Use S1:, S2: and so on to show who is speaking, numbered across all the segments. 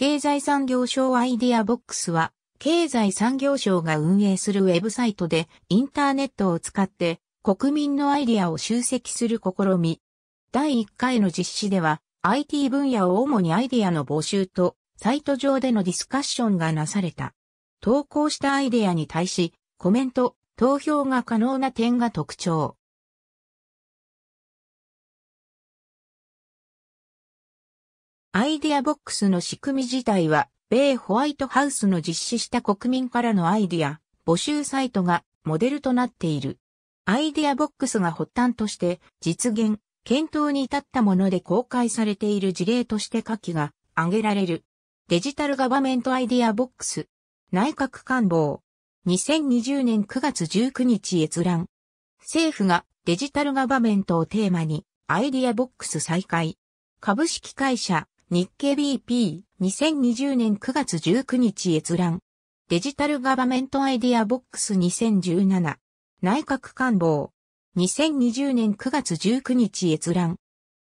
S1: 経済産業省アイディアボックスは、経済産業省が運営するウェブサイトでインターネットを使って国民のアイディアを集積する試み。第1回の実施では、IT 分野を主にアイディアの募集と、サイト上でのディスカッションがなされた。投稿したアイディアに対し、コメント、投票が可能な点が特徴。
S2: アイデアボックス
S1: の仕組み自体は、米ホワイトハウスの実施した国民からのアイディア、募集サイトがモデルとなっている。アイデアボックスが発端として実現、検討に至ったもので公開されている事例として下記が挙げられる。デジタルガバメントアイディアボックス。内閣官房。2020年9月19日閲覧。政府がデジタルガバメントをテーマにアイディアボックス再開。株式会社日経 BP、2020年9月19日閲覧。デジタルガバメントアイディアボックス2017。内閣官房。2020年9月19日閲覧。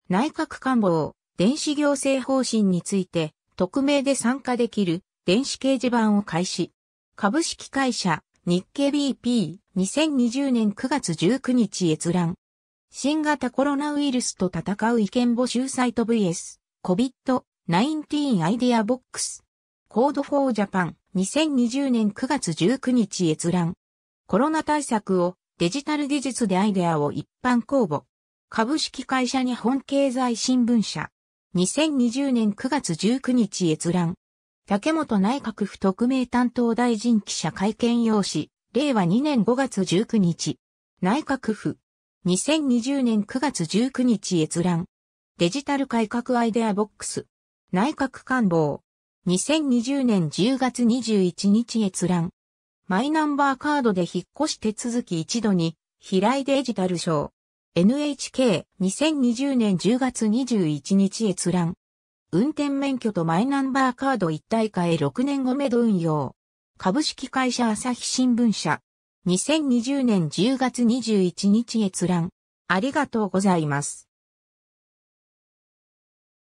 S1: 内閣官房、電子行政方針について、匿名で参加できる電子掲示板を開始。株式会社、日経 BP、2020年9月19日閲覧。新型コロナウイルスと戦う意見募集サイト VS。COVID-19 アイデアボックス。Code for Japan 2020年9月19日閲覧。コロナ対策をデジタル技術でアイデアを一般公募。株式会社日本経済新聞社。2020年9月19日閲覧。竹本内閣府特命担当大臣記者会見用紙。令和2年5月19日。内閣府。2020年9月19日閲覧。デジタル改革アイデアボックス。内閣官房。2020年10月21日閲覧。マイナンバーカードで引っ越し手続き一度に、平井デジタル賞。NHK2020 年10月21日閲覧。運転免許とマイナンバーカード一体化へ6年後目ど運用。株式会社朝日新聞社。2020年10月21日閲覧。ありがとうご
S2: ざいます。